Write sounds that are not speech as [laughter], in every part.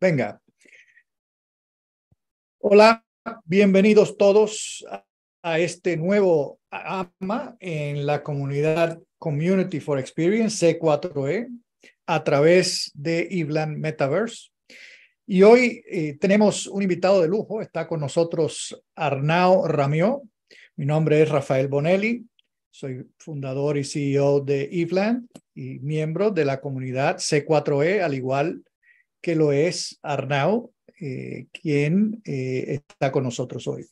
Venga. Hola, bienvenidos todos a este nuevo AMA en la comunidad Community for Experience C4E a través de Iblan Metaverse. Y hoy eh, tenemos un invitado de lujo, está con nosotros Arnao Ramió. Mi nombre es Rafael Bonelli, soy fundador y CEO de Iblan y miembro de la comunidad C4E, al igual que lo es Arnau, eh, quien eh, está con nosotros hoy.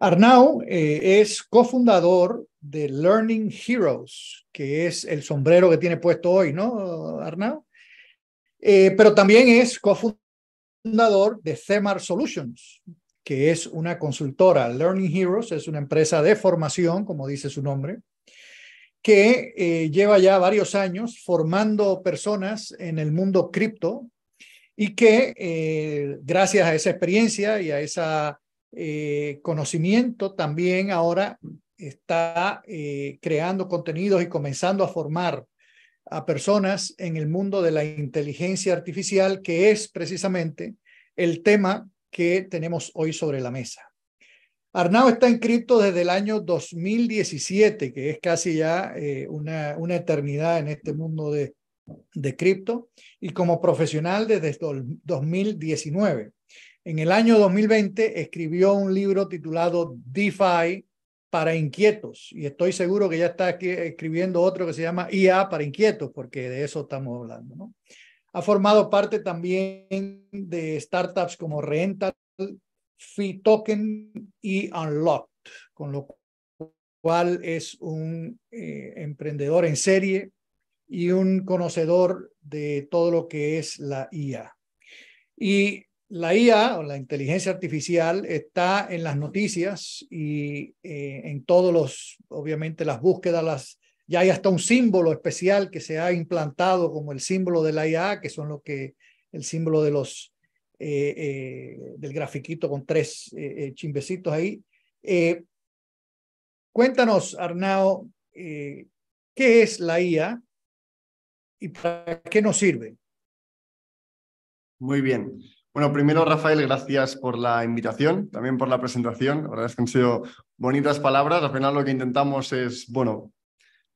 Arnau eh, es cofundador de Learning Heroes, que es el sombrero que tiene puesto hoy, ¿no, Arnau? pero también es cofundador de Themar Solutions, que es una consultora. Learning Heroes es una empresa de formación, como dice su nombre, que lleva ya varios años formando personas en el mundo cripto y que eh, gracias a esa experiencia y a ese eh, conocimiento también ahora está eh, creando contenidos y comenzando a formar a personas en el mundo de la inteligencia artificial, que es precisamente el tema que tenemos hoy sobre la mesa. Arnau está en cripto desde el año 2017, que es casi ya una, una, eternidad en este mundo de, de cripto y como profesional desde 2019. En el año 2020 escribió un libro titulado DeFi para inquietos y estoy seguro que ya está aquí escribiendo otro que se llama IA para inquietos porque de eso estamos hablando. ¿no? Ha formado parte también de startups como Rental, Fee Token y Unlocked, con lo cual es un eh, emprendedor en serie y un conocedor de todo lo que es la IA. Y la IA o la inteligencia artificial está en las noticias y eh, en todos los, obviamente, las búsquedas, las, ya hay hasta un símbolo especial que se ha implantado como el símbolo de la IA, que son lo que, el símbolo de los, eh, eh, del grafiquito con tres chimbecitos ahí. cuéntanos, Arnao, ¿qué es la IA? y para qué nos sirve? Muy bien. Bueno, primero, Rafael, gracias por la invitación, también por la presentación. La verdad es que han sido bonitas palabras. Al final lo que intentamos es, bueno,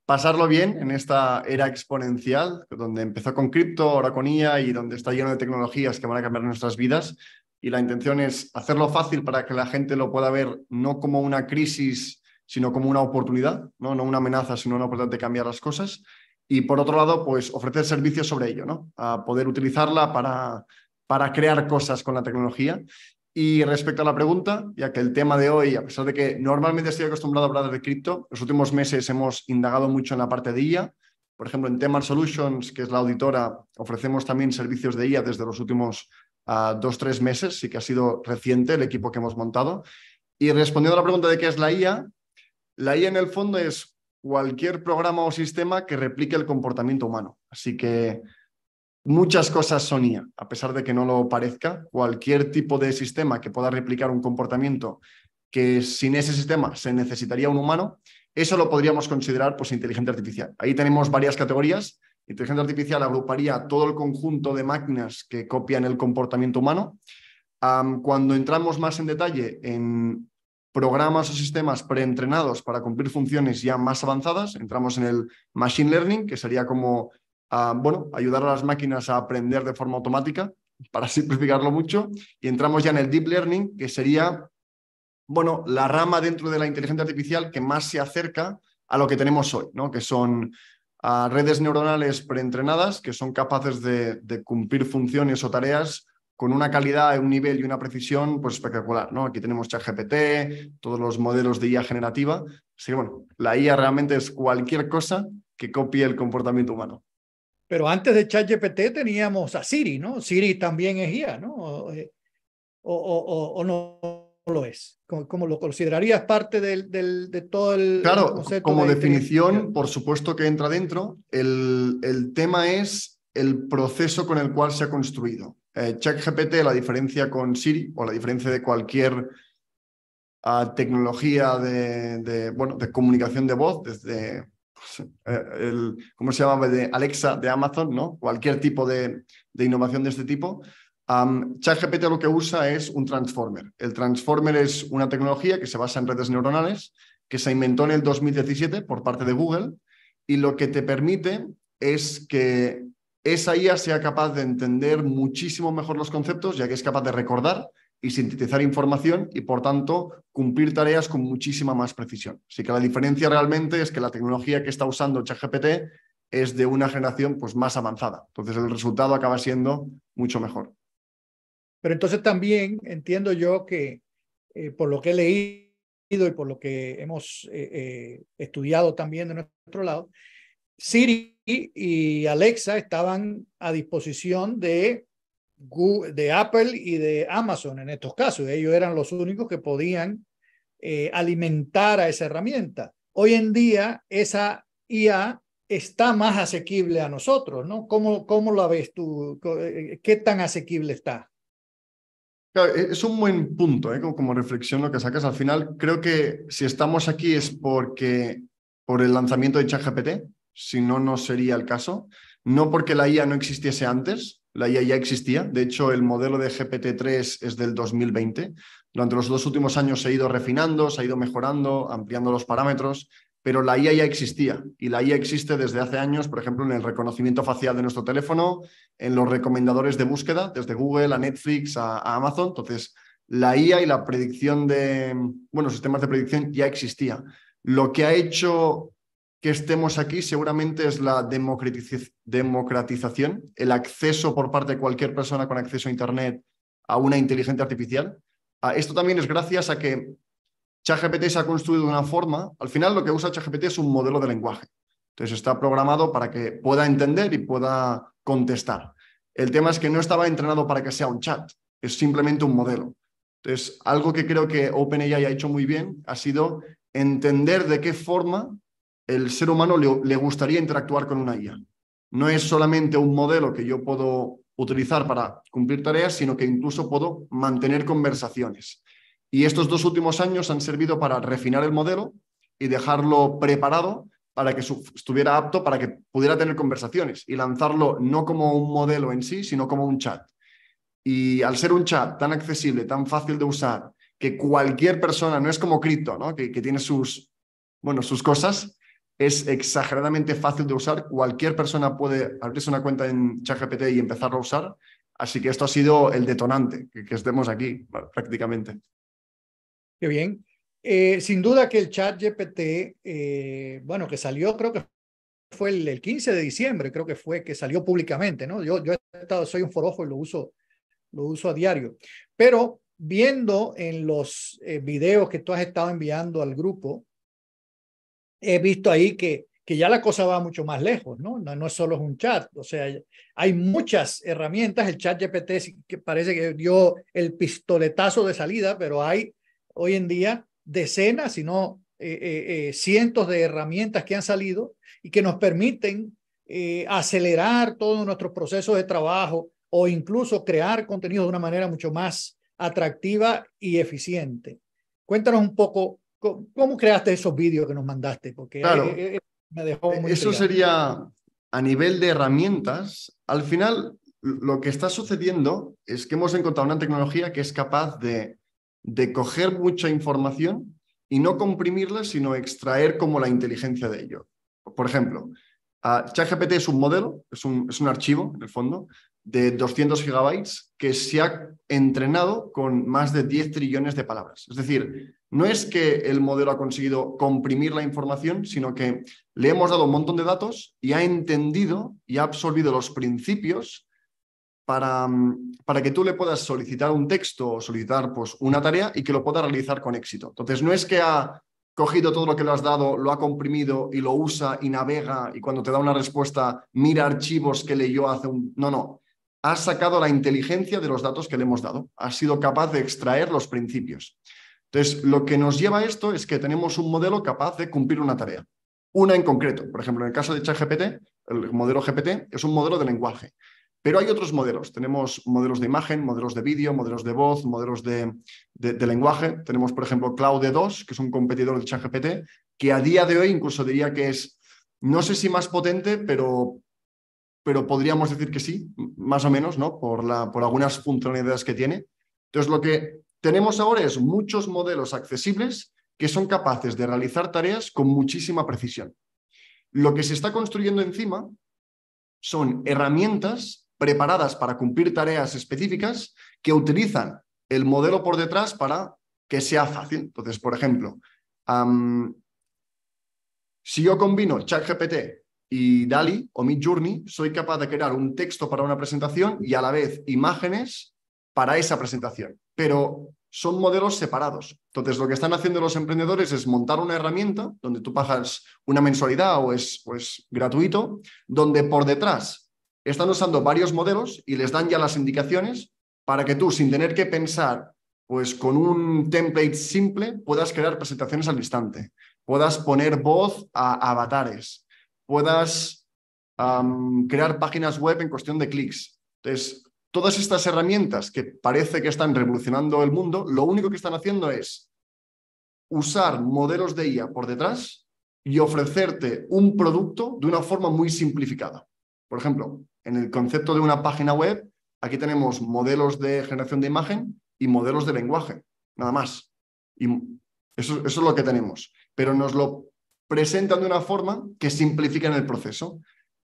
pasarlo bien en esta era exponencial, donde empezó con cripto, ahora con IA y donde está lleno de tecnologías que van a cambiar nuestras vidas. Y la intención es hacerlo fácil para que la gente lo pueda ver no como una crisis, sino como una oportunidad, no, no una amenaza, sino una oportunidad de cambiar las cosas y por otro lado, pues ofrecer servicios sobre ello, ¿no? A poder utilizarla para, para crear cosas con la tecnología. Y respecto a la pregunta, ya que el tema de hoy, a pesar de que normalmente estoy acostumbrado a hablar de cripto, los últimos meses hemos indagado mucho en la parte de IA. Por ejemplo, en Temar Solutions, que es la auditora, ofrecemos también servicios de IA desde los últimos ah, dos, tres meses. Sí que ha sido reciente el equipo que hemos montado. Y respondiendo a la pregunta de qué es la IA, la IA en el fondo es cualquier programa o sistema que replique el comportamiento humano. Así que muchas cosas son IA, a pesar de que no lo parezca. Cualquier tipo de sistema que pueda replicar un comportamiento que sin ese sistema se necesitaría un humano, eso lo podríamos considerar pues, inteligencia artificial. Ahí tenemos varias categorías. Inteligencia artificial agruparía todo el conjunto de máquinas que copian el comportamiento humano. cuando entramos más en detalle en programas o sistemas preentrenados para cumplir funciones ya más avanzadas. Entramos en el machine learning, que sería como, ah, bueno, ayudar a las máquinas a aprender de forma automática, para [laughs] simplificarlo mucho. Y entramos ya en el deep learning, que sería, bueno, la rama dentro de la inteligencia artificial que más se acerca a lo que tenemos hoy, ¿no? Que son ah, redes neuronales preentrenadas que son capaces de cumplir funciones o tareas con una calidad, un nivel y una precisión pues espectacular. ¿no? Aquí tenemos ChatGPT, todos los modelos de IA generativa. Así bueno, la IA realmente es cualquier cosa que copie el comportamiento humano. Pero antes de ChatGPT teníamos a Siri, ¿no? Siri también es IA, ¿no? Eh, o, no lo es. ¿Cómo lo considerarías parte del, de todo el. Claro, como definición, por supuesto que entra dentro. El, el tema es el proceso con el cual se ha construido eh, ChatGPT, la diferencia con Siri o la diferencia de cualquier ah, tecnología de, bueno, de comunicación de voz, desde pues, eh, el, ¿cómo se llamaba De Alexa de Amazon, ¿no? Cualquier tipo de, innovación de este tipo. ChatGPT lo que usa es un transformer. El transformer es una tecnología que se basa en redes neuronales que se inventó en el 2017 por parte de Google y lo que te permite es que esa IA sea capaz de entender muchísimo mejor los conceptos, ya que es capaz de recordar y sintetizar información y, por tanto, cumplir tareas con muchísima más precisión. Así que la diferencia realmente es que la tecnología que está usando ChatGPT es de una generación pues, más avanzada. Entonces, el resultado acaba siendo mucho mejor. Pero entonces también entiendo yo que, eh, por lo que he leído y por lo que hemos eh, eh, estudiado también de nuestro lado, Siri y Alexa estaban a disposición de, de Apple y de Amazon en estos casos. Ellos eran los únicos que podían eh, alimentar a esa herramienta. Hoy en día esa IA está más asequible a nosotros, ¿no? ¿Cómo, cómo la ves tú? Eh, eh, ¿Qué tan asequible está? E, es un buen punto, como, como reflexión lo que sacas al final. Creo que si estamos aquí es porque por el lanzamiento de ChatGPT, si no, no sería el caso. No porque la IA no existiese antes, la IA ya existía. De hecho, el modelo de GPT-3 es del 2020. Durante los dos últimos años se ha ido refinando, se ha ido mejorando, ampliando los parámetros, pero la IA ya existía y la IA existe desde hace años, por ejemplo, en el reconocimiento facial de nuestro teléfono, en los recomendadores de búsqueda, desde Google a Netflix a, Amazon. Entonces, la IA y la predicción de, bueno, sistemas de predicción ya existía. Lo que ha hecho que estemos aquí seguramente es la democratización, el acceso por parte de cualquier persona con acceso a Internet a una inteligencia artificial. Ah, esto también es gracias a que ChatGPT se ha construido de una forma, al final lo que usa ChatGPT es un modelo de lenguaje. Entonces está programado para que pueda entender y pueda contestar. El tema es que no estaba entrenado para que sea un chat, es simplemente un modelo. Entonces, algo que creo que OpenAI ha hecho muy bien ha sido entender de qué forma el ser humano le, gustaría interactuar con una IA. No es solamente un modelo que yo puedo utilizar para cumplir tareas, sino que incluso puedo mantener conversaciones. Y estos dos últimos años han servido para refinar el modelo y dejarlo preparado para que estuviera apto para que pudiera tener conversaciones y lanzarlo no como un modelo en sí, sino como un chat. Y al ser un chat tan accesible, tan fácil de usar, que cualquier persona, no es como cripto, ¿no? que, que tiene sus, bueno, sus cosas, es exageradamente fácil de usar. Cualquier persona puede abrirse una cuenta en ChatGPT y empezar a usar. Así que esto ha sido el detonante, que, estemos aquí prácticamente. Qué bien. Eh, sin duda que el ChatGPT... Eh, bueno, que salió, creo que fue el, 15 de diciembre, creo que fue que salió públicamente, ¿no? Yo, yo soy un forojo y lo uso, lo uso a diario. Pero viendo en los eh, videos que tú has estado enviando al grupo, he visto ahí que, que ya la cosa va mucho más lejos, ¿no? ¿no? No es solo un chat, o sea, hay muchas herramientas, el chat GPT parece que dio el pistoletazo de salida, pero hay hoy en día decenas, si no eh, eh, eh, cientos de herramientas que han salido y que nos permiten acelerar todos nuestros procesos de trabajo o incluso crear contenido de una manera mucho más atractiva y eficiente. Cuéntanos un poco ¿Cómo, creaste esos vídeos que nos mandaste? Porque eh, eh, eh, eso sería a nivel de herramientas. Al final, lo que está sucediendo es que hemos encontrado una tecnología que es capaz de, coger mucha información y no comprimirla, sino extraer como la inteligencia de ello. Por ejemplo, ah, ChatGPT es un modelo, es un, es un, archivo en el fondo, de 200 gigabytes que se ha entrenado con más de 10 trillones de palabras. Es decir, no es que el modelo ha conseguido comprimir la información, sino que le hemos dado un montón de datos y ha entendido y ha absorbido los principios para, mm, para que tú le puedas solicitar un texto o solicitar pues, una tarea y que lo pueda realizar con éxito. Entonces, no es que ha cogido todo lo que le has dado, lo ha comprimido y lo usa y navega y cuando te da una respuesta mira archivos que leyó hace un... No, no ha sacado la inteligencia de los datos que le hemos dado, ha sido capaz de extraer los principios. Entonces, lo que nos lleva a esto es que tenemos un modelo capaz de cumplir una tarea, una en concreto. Por ejemplo, en el caso de ChatGPT, el modelo GPT es un modelo de lenguaje, pero hay otros modelos. Tenemos modelos de imagen, modelos de vídeo, modelos de voz, modelos de, lenguaje. Tenemos, por ejemplo, Claude 2, que es un competidor de ChatGPT, que a día de hoy incluso diría que es, no sé si más potente, pero pero podríamos decir que sí, más o menos, ¿no? Por, la, por algunas funcionalidades que tiene. Entonces, lo que tenemos ahora es muchos modelos accesibles que son capaces de realizar tareas con muchísima precisión. Lo que se está construyendo encima son herramientas preparadas para cumplir tareas específicas que utilizan el modelo por detrás para que sea fácil. Entonces, por ejemplo, si yo combino ChatGPT y DALI o Journey, soy capaz de crear un texto para una presentación y a la vez imágenes para esa presentación. Pero son modelos separados. Entonces, lo que están haciendo los emprendedores es montar una herramienta donde tú pagas una mensualidad o es, pues gratuito, donde por detrás están usando varios modelos y les dan ya las indicaciones para que tú, sin tener que pensar, pues con un template simple, puedas crear presentaciones al instante, puedas poner voz a avatares, puedas crear páginas web en cuestión de clics. Entonces, todas estas herramientas que parece que están revolucionando el mundo, lo único que están haciendo es usar modelos de IA por detrás y ofrecerte un producto de una forma muy simplificada. Por ejemplo, en el concepto de una página web, aquí tenemos modelos de generación de imagen y modelos de lenguaje, nada más. Y eso es lo que tenemos. Pero nos lo presentan de una forma que simplifican el proceso.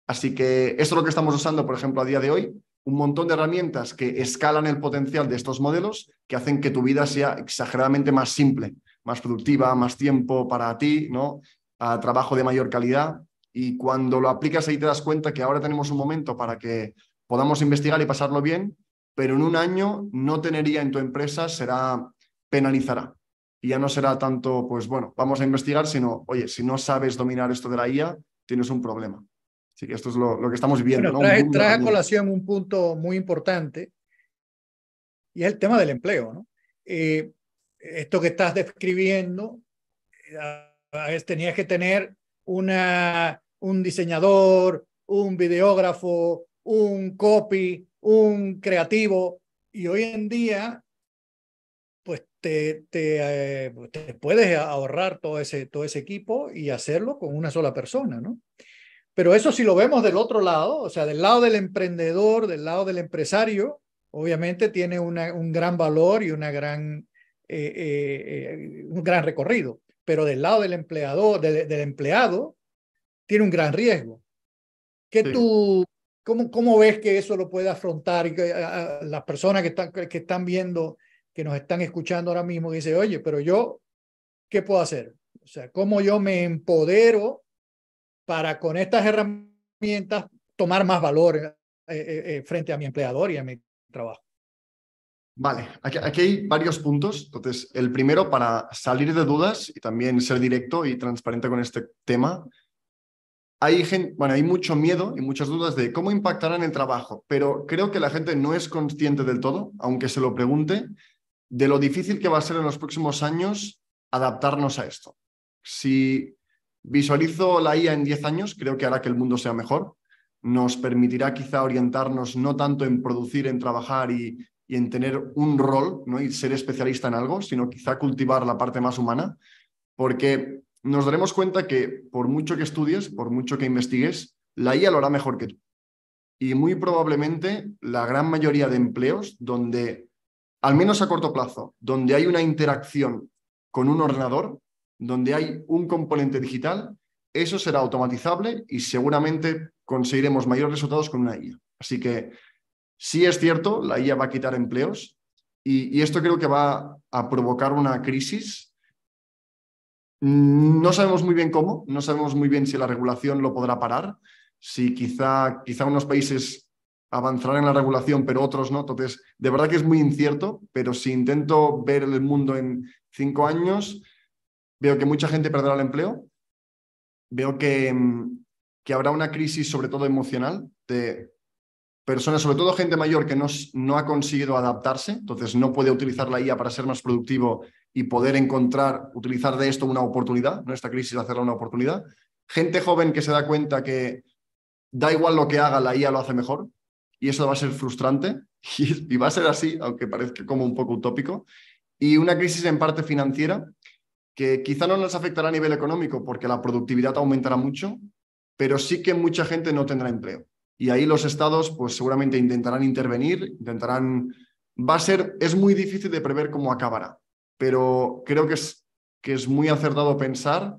Así que esto es lo que estamos usando, por ejemplo, a día de hoy, un montón de herramientas que escalan el potencial de estos modelos, que hacen que tu vida sea exageradamente más simple, más productiva, más tiempo para ti, ¿no? A trabajo de mayor calidad. Y cuando lo aplicas ahí te das cuenta que ahora tenemos un momento para que podamos investigar y pasarlo bien, pero en un año no tenería en tu empresa será penalizará. Y ya no será tanto, pues bueno, vamos a investigar, sino, oye, si no sabes dominar esto de la IA, tienes un problema. Así que esto es lo, que estamos viendo. trae, a colación un punto muy importante y es el tema del empleo. ¿no? Eh, esto que estás describiendo, eh, tenías que tener una, un diseñador, un videógrafo, un copy, un creativo. Y hoy en día eh, te, puedes ahorrar todo ese, todo ese equipo y hacerlo con una sola persona, ¿no? Pero eso si lo vemos del otro lado, o sea, del lado del emprendedor, del lado del empresario, obviamente tiene un gran valor y una gran, eh, eh, un gran recorrido. Pero del lado del empleador, del, empleado, tiene un gran riesgo. ¿Qué tú, cómo, ¿Cómo ves que eso lo puede afrontar las personas que, están, que están viendo que nos están escuchando ahora mismo y dice, oye, pero yo, ¿qué puedo hacer? O sea, ¿cómo yo me empodero para con estas herramientas tomar más valor eh, eh, eh, frente a mi empleador y a mi trabajo? Vale, aquí, hay varios puntos. Entonces, el primero, para salir de dudas y también ser directo y transparente con este tema, hay, gente, bueno, hay mucho miedo y muchas dudas de cómo impactarán el trabajo, pero creo que la gente no es consciente del todo, aunque se lo pregunte, de lo difícil que va a ser en los próximos años adaptarnos a esto. Si visualizo la IA en 10 años, creo que hará que el mundo sea mejor. Nos permitirá quizá orientarnos no tanto en producir, en trabajar y, en tener un rol ¿no? y ser especialista en algo, sino quizá cultivar la parte más humana, porque nos daremos cuenta que por mucho que estudies, por mucho que investigues, la IA lo hará mejor que tú. Y muy probablemente la gran mayoría de empleos donde al menos a corto plazo, donde hay una interacción con un ordenador, donde hay un componente digital, eso será automatizable y seguramente conseguiremos mayores resultados con una IA. Así que sí es cierto, la IA va a quitar empleos y, esto creo que va a provocar una crisis. No sabemos muy bien cómo, no sabemos muy bien si la regulación lo podrá parar, si quizá, quizá unos países avanzarán en la regulación, pero otros no. Entonces, de verdad que es muy incierto, pero si intento ver el mundo en cinco años, veo que mucha gente perderá el empleo, veo que, mm, que habrá una crisis sobre todo emocional de personas, sobre todo gente mayor que no, no ha conseguido adaptarse, entonces no puede utilizar la IA para ser más productivo y poder encontrar, utilizar de esto una oportunidad, ¿no? esta crisis hacerla una oportunidad. Gente joven que se da cuenta que da igual lo que haga, la IA lo hace mejor, y eso va a ser frustrante [laughs] y, va a ser así, aunque parezca como un poco utópico. Y una crisis en parte financiera que quizá no nos afectará a nivel económico porque la productividad aumentará mucho, pero sí que mucha gente no tendrá empleo. Y ahí los estados pues seguramente intentarán intervenir, intentarán va a ser es muy difícil de prever cómo acabará, pero creo que es que es muy acertado pensar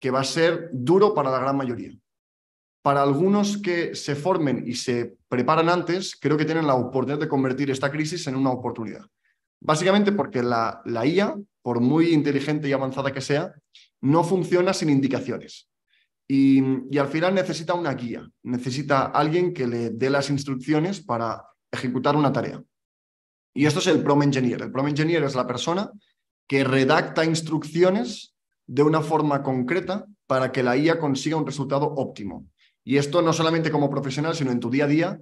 que va a ser duro para la gran mayoría para algunos que se formen y se preparan antes, creo que tienen la oportunidad de convertir esta crisis en una oportunidad. Básicamente porque la, IA, por muy inteligente y avanzada que sea, no funciona sin indicaciones. Y, y, al final necesita una guía, necesita alguien que le dé las instrucciones para ejecutar una tarea. Y esto es el prom engineer. El prom engineer es la persona que redacta instrucciones de una forma concreta para que la IA consiga un resultado óptimo. Y esto no solamente como profesional, sino en tu día a día,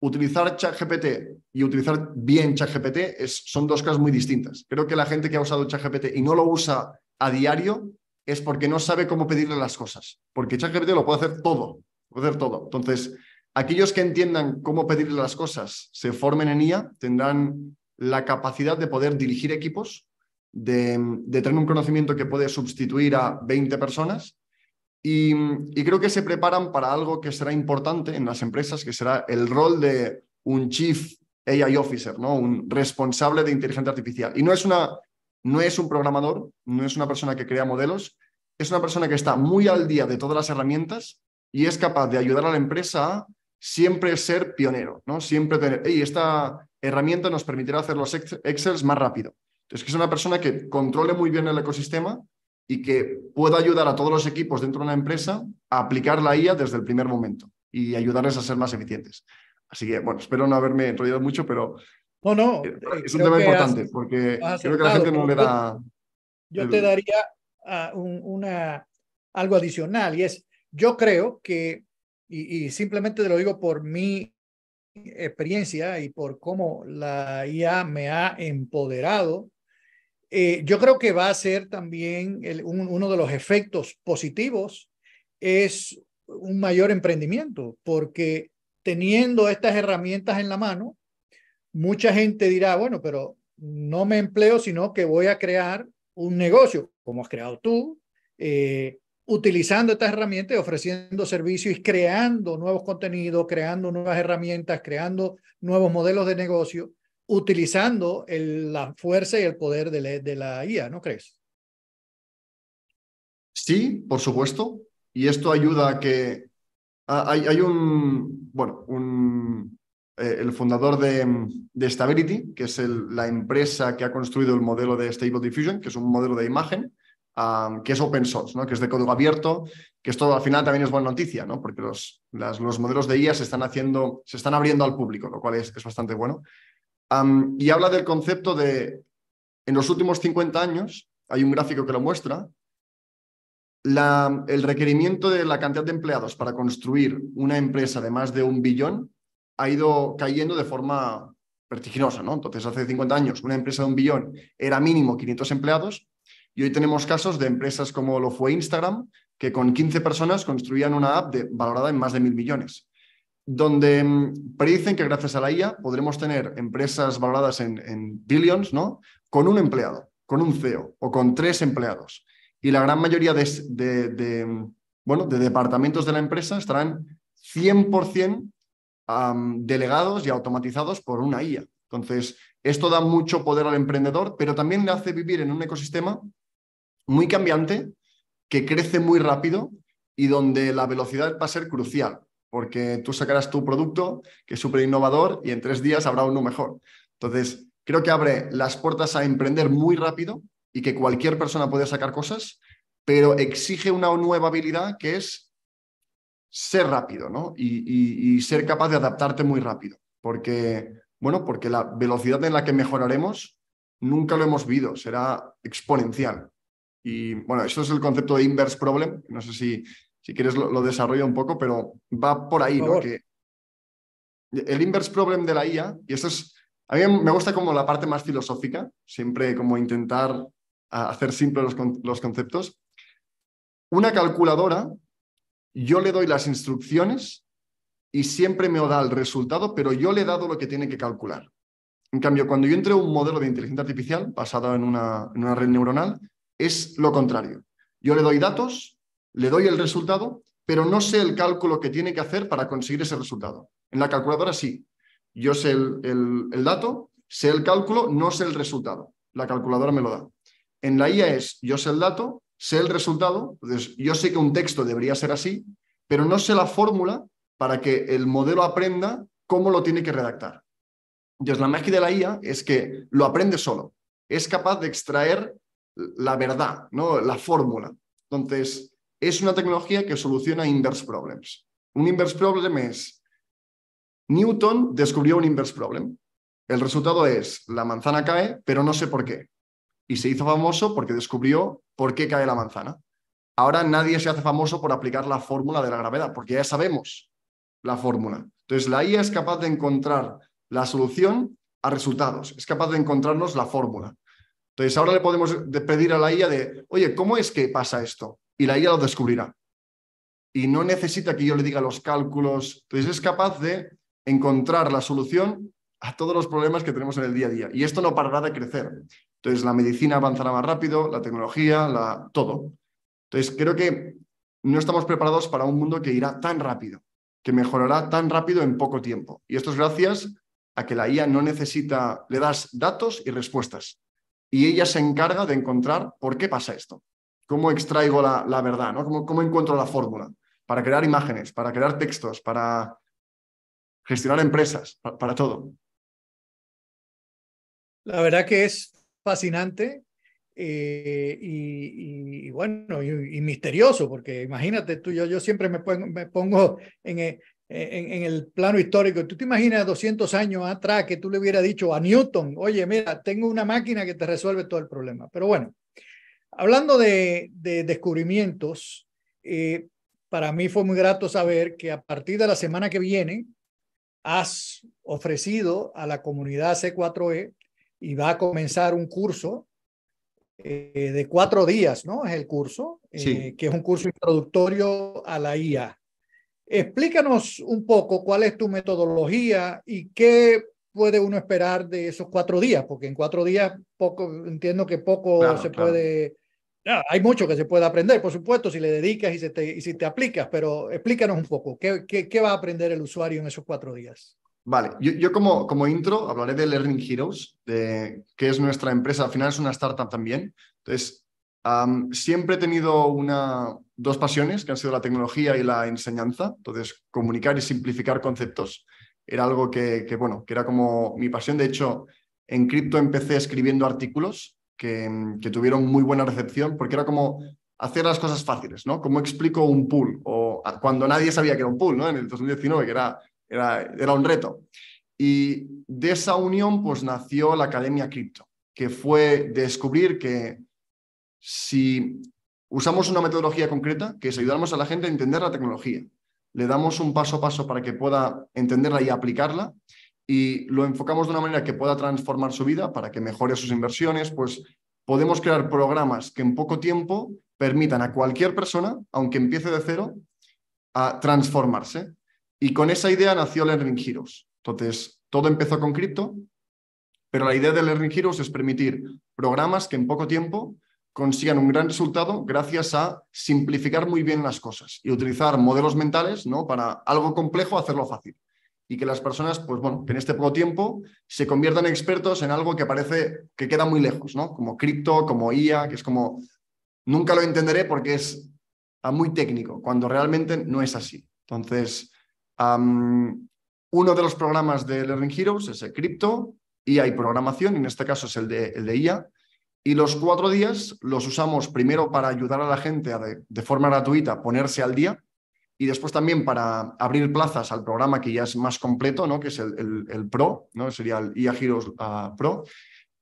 utilizar ChatGPT y utilizar bien ChatGPT son dos cosas muy distintas. Creo que la gente que ha usado ChatGPT y no lo usa a diario es porque no sabe cómo pedirle las cosas, porque ChatGPT lo puede hacer todo, puede hacer todo. Entonces, aquellos que entiendan cómo pedirle las cosas, se formen en IA, tendrán la capacidad de poder dirigir equipos, de, de tener un conocimiento que puede sustituir a 20 personas y, creo que se preparan para algo que será importante en las empresas, que será el rol de un Chief AI Officer, ¿no? un responsable de inteligencia artificial. Y no es, una, no es un programador, no es una persona que crea modelos, es una persona que está muy al día de todas las herramientas y es capaz de ayudar a la empresa a siempre ser pionero, ¿no? siempre tener, hey, esta herramienta nos permitirá hacer los Excel más rápido. Entonces, que es una persona que controle muy bien el ecosistema y que pueda ayudar a todos los equipos dentro de una empresa a aplicar la IA desde el primer momento y ayudarles a ser más eficientes. Así que, bueno, espero no haberme enrollado mucho, pero no, no, eh, eh, es un tema importante porque creo que la gente no le da... Yo, te daría ah, una, algo adicional y es, yo creo que, y, y simplemente te lo digo por mi experiencia y por cómo la IA me ha empoderado eh, yo creo que va a ser también uno de los efectos positivos es un mayor emprendimiento, porque teniendo estas herramientas en la mano, mucha gente dirá, bueno, pero no me empleo, sino que voy a crear un negocio, como has creado tú, eh, utilizando estas herramientas ofreciendo servicios y creando nuevos contenidos, creando nuevas herramientas, creando nuevos modelos de negocio utilizando la fuerza y el poder de la, IA, ¿no crees? Sí, por supuesto. Y esto ayuda a que... hay, un... Bueno, un, eh, el fundador de, Stability, que es la empresa que ha construido el modelo de Stable Diffusion, que es un modelo de imagen, que es open source, ¿no? que es de código abierto, que esto al final también es buena noticia, ¿no? porque los, los modelos de IA se están, haciendo, se están abriendo al público, lo cual es, es bastante bueno y habla del concepto de, en los últimos 50 años, hay un gráfico que lo muestra, el requerimiento de la cantidad de empleados para construir una empresa de más de un billón ha ido cayendo de forma vertiginosa. ¿no? Entonces, hace 50 años, una empresa de un billón era mínimo 500 empleados y hoy tenemos casos de empresas como lo fue Instagram, que con 15 personas construían una app valorada en más de mil millones donde mm, predicen que gracias a la IA podremos tener empresas valoradas en, billions, ¿no? Con un empleado, con un CEO o con tres empleados. Y la gran mayoría de, mm, bueno, de departamentos de la empresa estarán 100% delegados y automatizados por una IA. Entonces, esto da mucho poder al emprendedor, pero también le hace vivir en un ecosistema muy cambiante, que crece muy rápido y donde la velocidad va a ser crucial porque tú sacarás tu producto que es súper innovador y en tres días habrá uno mejor. Entonces, creo que abre las puertas a emprender muy rápido y que cualquier persona puede sacar cosas, pero exige una nueva habilidad que es ser rápido ¿no? y, ser capaz de adaptarte muy rápido, porque, bueno, porque la velocidad en la que mejoraremos nunca lo hemos visto, será exponencial. Y bueno, eso es el concepto de inverse problem. No sé si si quieres lo, desarrollo un poco, pero va por ahí, ¿no? Que el inverse problem de la IA, y esto es, a mí me gusta como la parte más filosófica, siempre como intentar ah, hacer simples los, los conceptos. Una calculadora, yo le doy las instrucciones y siempre me da el resultado, pero yo le he dado lo que tiene que calcular. En cambio, cuando yo entro un modelo de inteligencia artificial basado en una, en una, red neuronal, es lo contrario. Yo le doy datos le doy el resultado, pero no sé el cálculo que tiene que hacer para conseguir ese resultado. En la calculadora sí. Yo sé el, dato, sé el cálculo, no sé el resultado. La calculadora me lo da. En la IA es, yo sé el dato, sé el resultado, entonces pues, yo sé que un texto debería ser así, pero no sé la fórmula para que el modelo aprenda cómo lo tiene que redactar. Entonces, la magia de la IA es que lo aprende solo, es capaz de extraer la verdad, ¿no? la fórmula. Entonces, es una tecnología que soluciona inverse problems. Un inverse problem es, Newton descubrió un inverse problem. El resultado es, la manzana cae, pero no sé por qué. Y se hizo famoso porque descubrió por qué cae la manzana. Ahora nadie se hace famoso por aplicar la fórmula de la gravedad, porque ya sabemos la fórmula. Entonces, la IA es capaz de encontrar la solución a resultados, es capaz de encontrarnos la fórmula. Entonces, ahora le podemos pedir a la IA de, oye, ¿cómo es que pasa esto? y la IA lo descubrirá. Y no necesita que yo le diga los cálculos. Entonces es capaz de encontrar la solución a todos los problemas que tenemos en el día a día. Y esto no parará de crecer. Entonces la medicina avanzará más rápido, la tecnología, la... todo. Entonces creo que no estamos preparados para un mundo que irá tan rápido, que mejorará tan rápido en poco tiempo. Y esto es gracias a que la IA no necesita, le das datos y respuestas. Y ella se encarga de encontrar por qué pasa esto cómo extraigo la, verdad, ¿no? ¿Cómo, encuentro la fórmula para crear imágenes, para crear textos, para gestionar empresas, para, todo. La verdad que es fascinante eh, y, bueno, y, misterioso, porque imagínate tú, yo, yo siempre me pongo, eh, en, en, el plano histórico. Tú te imaginas 200 años atrás que tú le hubieras dicho a Newton, oye, mira, tengo una máquina que te resuelve todo el problema. Pero bueno, Hablando de, descubrimientos, eh, para mí fue muy grato saber que a partir de la semana que viene has ofrecido a la comunidad C4E y va a comenzar un curso eh, de cuatro días, ¿no? Es el curso, eh, que es un curso introductorio a la IA. Explícanos un poco cuál es tu metodología y qué puede uno esperar de esos cuatro días, porque en cuatro días poco, entiendo que poco se puede Ah, hay mucho que se puede aprender, por supuesto, si le dedicas y, si te aplicas, pero explícanos un poco, ¿qué, va a aprender el usuario en esos cuatro días? Vale, yo, como, intro hablaré de Learning Heroes, de, que es nuestra empresa, al final es una startup también. Entonces, siempre he tenido una, dos pasiones, que han sido la tecnología y la enseñanza. Entonces, comunicar y simplificar conceptos era algo que, que bueno, que era como mi pasión. De hecho, en cripto empecé escribiendo artículos Mm, que, tuvieron muy buena recepción, porque era como hacer las cosas fáciles, ¿no? Como explico un pool, o cuando nadie sabía que era un pool, ¿no? En el 2019, que era, era, era un reto. Y de esa unión, pues nació la Academia Cripto, que fue descubrir que si usamos una metodología concreta, que es ayudarnos a la gente a entender la tecnología, le damos un paso a paso para que pueda entenderla y aplicarla, y lo enfocamos de una manera que pueda transformar su vida para que mejore sus inversiones, pues podemos crear programas que en poco tiempo permitan a cualquier persona, aunque empiece de cero, a transformarse. Y con esa idea nació Learning Heroes. Entonces, todo empezó con cripto, pero la idea de Learning Heroes es permitir programas que en poco tiempo consigan un gran resultado gracias a simplificar muy bien las cosas y utilizar modelos mentales ¿no? para algo complejo hacerlo fácil y que las personas, pues bueno, en este poco tiempo se conviertan en expertos en algo que parece que queda muy lejos, ¿no? Como cripto, como IA, que es como, nunca lo entenderé porque es ah, muy técnico, cuando realmente no es así. Entonces, uno de los programas de Learning Heroes es el cripto, IA y programación, en este caso es el de, el IA. Y los cuatro días los usamos primero para ayudar a la gente a de, de forma gratuita a ponerse al día, y después también para abrir plazas al programa que ya es más completo, ¿no? que es el, Pro, ¿no? sería el IA Heroes ah, Pro.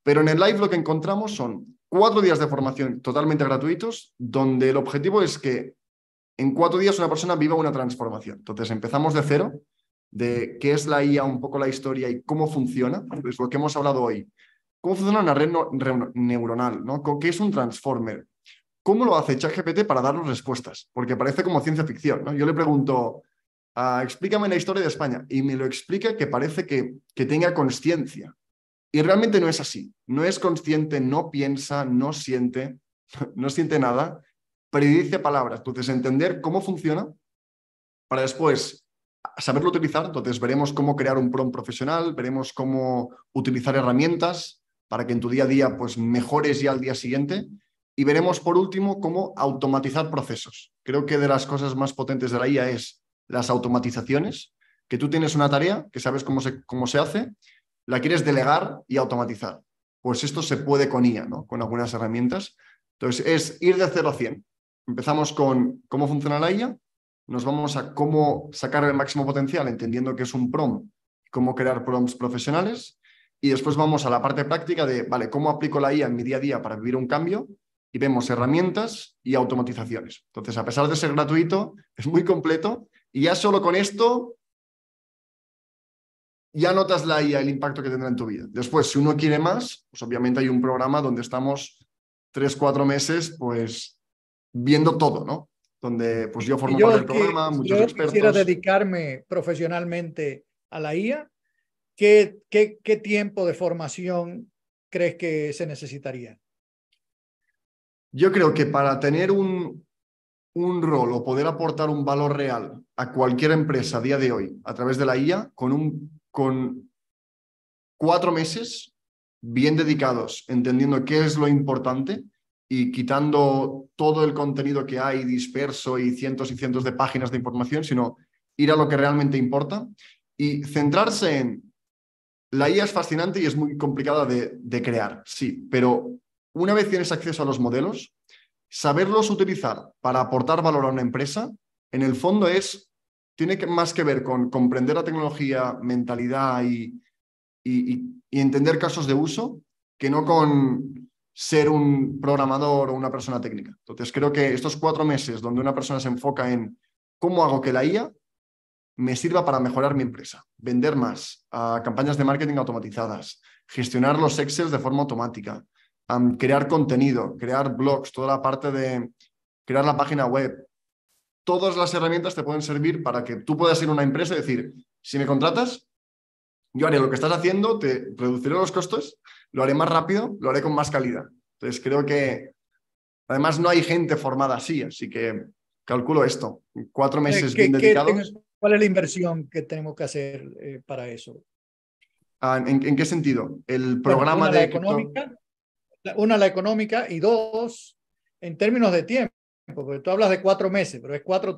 Pero en el live lo que encontramos son cuatro días de formación totalmente gratuitos, donde el objetivo es que en cuatro días una persona viva una transformación. Entonces empezamos de cero, de qué es la IA, un poco la historia y cómo funciona, es pues lo que hemos hablado hoy. ¿Cómo funciona una red neuronal? ¿no? ¿Qué es un transformer? ¿Cómo lo hace ChatGPT para darnos respuestas? Porque parece como ciencia ficción, ¿no? Yo le pregunto, ah, explícame la historia de España, y me lo explica que parece que, que tenga conciencia. Y realmente no es así. No es consciente, no piensa, no siente, [laughs] no siente nada, dice palabras. Entonces, entender cómo funciona para después saberlo utilizar. Entonces, veremos cómo crear un PROM profesional, veremos cómo utilizar herramientas para que en tu día a día pues, mejores ya al día siguiente y veremos por último cómo automatizar procesos. Creo que de las cosas más potentes de la IA es las automatizaciones, que tú tienes una tarea, que sabes cómo se, cómo se hace, la quieres delegar y automatizar. Pues esto se puede con IA, ¿no? con algunas herramientas. Entonces, es ir de 0 a 100. Empezamos con cómo funciona la IA, nos vamos a cómo sacar el máximo potencial, entendiendo que es un PROM, cómo crear prompts profesionales, y después vamos a la parte práctica de, vale, ¿cómo aplico la IA en mi día a día para vivir un cambio? y vemos herramientas y automatizaciones. Entonces, a pesar de ser gratuito, es muy completo y ya solo con esto ya notas la IA, el impacto que tendrá en tu vida. Después, si uno quiere más, pues obviamente hay un programa donde estamos tres, cuatro meses, pues viendo todo, ¿no? Donde pues yo formo parte del programa, muchos yo quisiera dedicarme profesionalmente a la IA, qué tiempo de formación crees que se necesitaría? Yo creo que para tener un, un rol o poder aportar un valor real a cualquier empresa a día de hoy a través de la IA, con, un, con cuatro meses bien dedicados, entendiendo qué es lo importante y quitando todo el contenido que hay disperso y cientos y cientos de páginas de información, sino ir a lo que realmente importa y centrarse en... La IA es fascinante y es muy complicada de, de crear, sí, pero una vez tienes acceso a los modelos, saberlos utilizar para aportar valor a una empresa, en el fondo es, tiene más que ver con comprender la tecnología, mentalidad y, entender casos de uso que no con ser un programador o una persona técnica. Entonces, creo que estos cuatro meses donde una persona se enfoca en cómo hago que la IA me sirva para mejorar mi empresa, vender más, a campañas de marketing automatizadas, gestionar los Excel de forma automática, crear contenido, crear blogs, toda la parte de crear la página web. Todas las herramientas te pueden servir para que tú puedas ir a una empresa y decir, si me contratas, yo haré lo que estás haciendo, te reduciré los costos, lo haré más rápido, lo haré con más calidad. Entonces creo que además no hay gente formada así, así que calculo esto, cuatro meses bien dedicados. ¿Cuál es la inversión que tenemos que hacer eh, para eso? Ah, ¿En, qué sentido? El programa de una la económica y dos, en términos de tiempo, porque tú hablas de cuatro meses, pero es cuatro,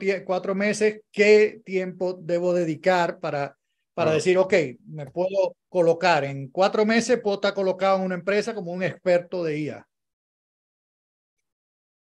meses, ¿qué tiempo debo dedicar para, para ah. decir, ok, me puedo colocar en cuatro meses, puedo estar colocado en una empresa como un experto de IA?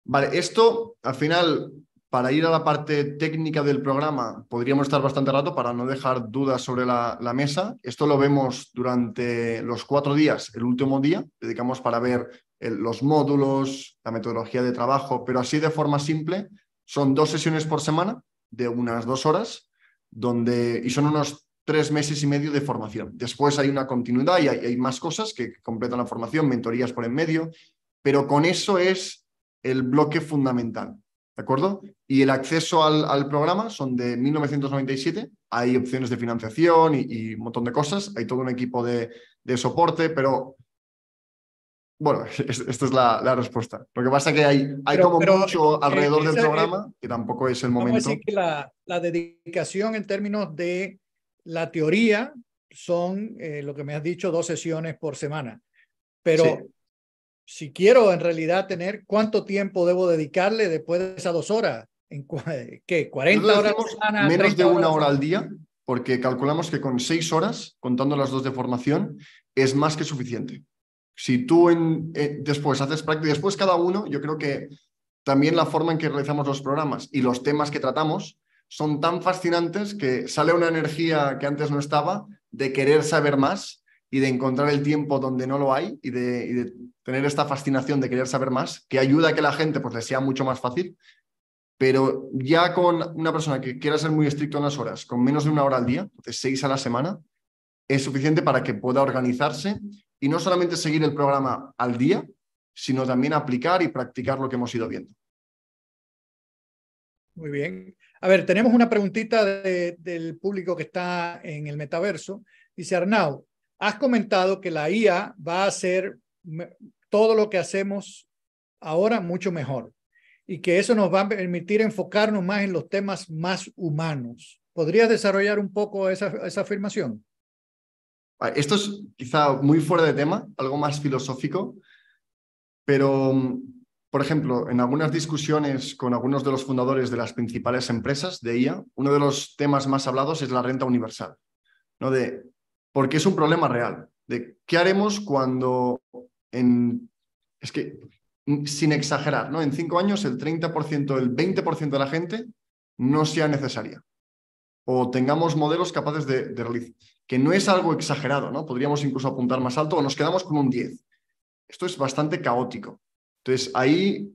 Vale, esto al final para ir a la parte técnica del programa, podríamos estar bastante rato para no dejar dudas sobre la, mesa. Esto lo vemos durante los cuatro días, el último día, dedicamos para ver los módulos, la metodología de trabajo, pero así de forma simple, son dos sesiones por semana de unas dos horas, donde, y son unos tres meses y medio de formación. Después hay una continuidad y hay más cosas que completan la formación, mentorías por en medio, pero con eso es el bloque fundamental. ¿De acuerdo? Y el acceso al, programa son de 1997. Hay opciones de financiación y, un montón de cosas. Hay todo un equipo de, soporte, pero bueno, [laughs] esta es la, respuesta. Lo que pasa es que hay, hay como mucho eh, alrededor del eh, programa que tampoco es el momento. que la, dedicación en términos de la teoría son, eh, lo que me has dicho, dos sesiones por semana. Pero si quiero en realidad tener, ¿cuánto tiempo debo dedicarle después de esas dos horas? ¿En ¿Qué? ¿40 horas? menos de una hora al día, porque calculamos que con seis horas, contando las dos de formación, es más que suficiente. Si tú eh, después haces práctica, después cada uno, yo creo que también la forma en que realizamos los programas y los temas que tratamos son tan fascinantes que sale una energía que antes no estaba de querer saber más y de encontrar el tiempo donde no lo hay y de, tener esta fascinación de querer saber más, que ayuda a que la gente pues, le sea mucho más fácil. Pero ya con una persona que quiera ser muy estricto en las horas, con menos de una hora al día, de seis a la semana, es suficiente para que pueda organizarse y no solamente seguir el programa al día, sino también aplicar y practicar lo que hemos ido viendo. Muy bien. A ver, tenemos una preguntita del público que está en el metaverso. Dice Arnau, Has comentado que la IA va a hacer todo lo que hacemos ahora mucho mejor y que eso nos va a permitir enfocarnos más en los temas más humanos. ¿Podrías desarrollar un poco esa, afirmación? Esto es quizá muy fuera de tema, algo más filosófico, pero, por ejemplo, en algunas discusiones con algunos de los fundadores de las principales empresas de IA, uno de los temas más hablados es la renta universal, ¿no? porque es un problema real. De qué haremos cuando en... Es que, mm, sin exagerar, ¿no? En cinco años el 30%, el 20% de la gente no sea necesaria. O tengamos modelos capaces de, realizar. Que no es algo exagerado, ¿no? Podríamos incluso apuntar más alto o nos quedamos con un 10. Esto es bastante caótico. Entonces, ahí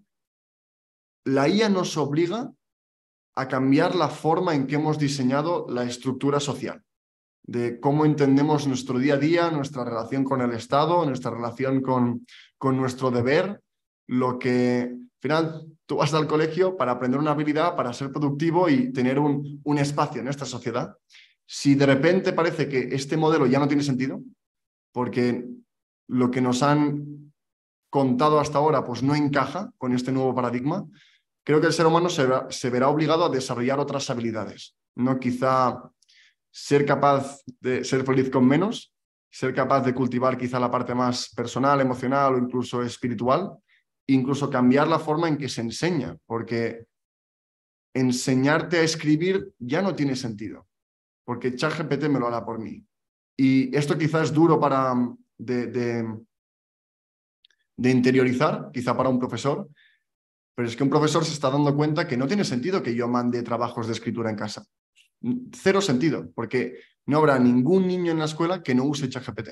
la IA nos obliga a cambiar la forma en que hemos diseñado la estructura social de cómo entendemos nuestro día a día, nuestra relación con el Estado, nuestra relación con, con nuestro deber, lo que al final tú vas al colegio para aprender una habilidad, para ser productivo y tener un, un espacio en esta sociedad. Si de repente parece que este modelo ya no tiene sentido, porque lo que nos han contado hasta ahora pues no encaja con este nuevo paradigma, creo que el ser humano se, verá obligado a desarrollar otras habilidades, no quizá ser capaz de ser feliz con menos, ser capaz de cultivar quizá la parte más personal, emocional o incluso espiritual, incluso cambiar la forma en que se enseña, porque enseñarte a escribir ya no tiene sentido, porque ChatGPT me lo hará por mí. Y esto quizá es duro para de, de interiorizar, quizá para un profesor, pero es que un profesor se está dando cuenta que no tiene sentido que yo mande trabajos de escritura en casa cero sentido, porque no habrá ningún niño en la escuela que no use ChatGPT.